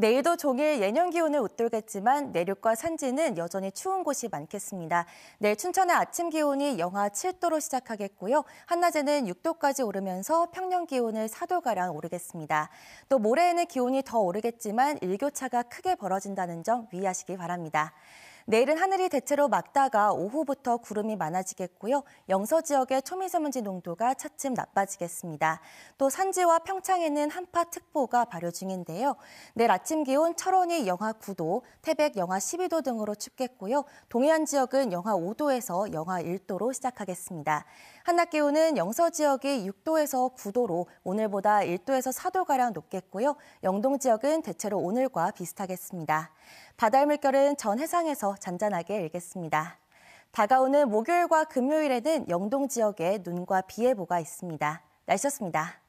내일도 종일 예년 기온을 웃돌겠지만 내륙과 산지는 여전히 추운 곳이 많겠습니다. 내일 춘천의 아침 기온이 영하 7도로 시작하겠고요. 한낮에는 6도까지 오르면서 평년 기온을 4도가량 오르겠습니다. 또 모레에는 기온이 더 오르겠지만 일교차가 크게 벌어진다는 점 유의하시기 바랍니다. 내일은 하늘이 대체로 맑다가 오후부터 구름이 많아지겠고요. 영서 지역의 초미세먼지 농도가 차츰 나빠지겠습니다. 또 산지와 평창에는 한파특보가 발효 중인데요. 내일 아침 기온 철원이 영하 9도, 태백 영하 12도 등으로 춥겠고요. 동해안 지역은 영하 5도에서 영하 1도로 시작하겠습니다. 한낮 기온은 영서 지역이 6도에서 9도로 오늘보다 1도에서 4도가량 높겠고요. 영동 지역은 대체로 오늘과 비슷하겠습니다. 바다의물결은전 해상에서 잔잔하게 읽겠습니다. 다가오는 목요일과 금요일에는 영동 지역에 눈과 비 예보가 있습니다. 날씨였습니다.